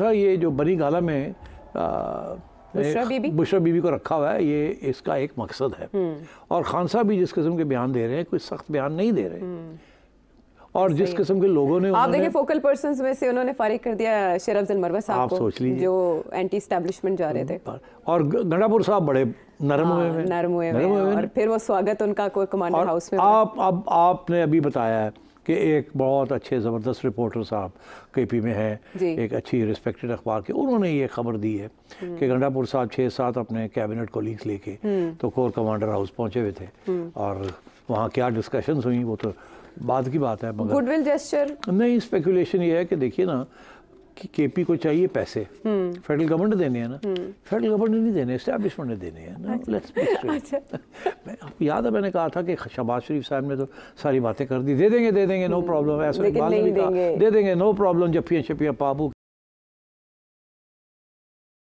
अच्छा ये जो बनी गाला में बुशरा बीबी बुशरा बीबी को रखा हुआ है ये इसका एक मकसद है हम्म। और खान साहब भी जिस किस्म के बयान दे रहे हैं कोई सख्त बयान नहीं दे रहे हम्म। और जिस किस्म के लोगों ने आप देखिए फोकल पर्सन में से उन्होंने फारिग कर दिया शेरफ अफजल मरवा साहब आप सोच लीजिए जो एंटी स्टैब्लिशमेंट जा रहे थे और गंडापुर साहब बड़े नरम हाँ, हुए नरम हुए और फिर वो स्वागत उनका कोई कमांडर हाउस में आप अब आपने अभी बताया है कि एक बहुत अच्छे ज़बरदस्त रिपोर्टर साहब के पी में हैं एक अच्छी रिस्पेक्टेड अखबार के उन्होंने ये खबर दी है हम्म। कि गंडापुर साहब छः सात अपने कैबिनेट कोलीग्स लेके हम्म। तो कोर कमांडर हाउस पहुँचे हुए थे हम्म। और वहाँ क्या डिस्कशंस हुई वो तो बाद की बात है गुडविल जेस्चर नहीं स्पेकुलेशन ये है कि देखिए ना कि केपी को चाहिए पैसे फेडरल हम्म। गवर्नमेंट देने हैं ना फेडरल हम्म। गवर्नमेंट नहीं देने इस्टेब्लिशमेंट ने देने हैं ना लेट्स अच्छा। बी अच्छा। आपको याद है मैंने कहा था कि शहबाज शरीफ साहब ने तो सारी बातें कर दी दे देंगे दे देंगे नो प्रॉब्लम हम्म। ऐसा इकबाल भी कहा दे देंगे नो प्रॉब्लम जब छपियाँ पापू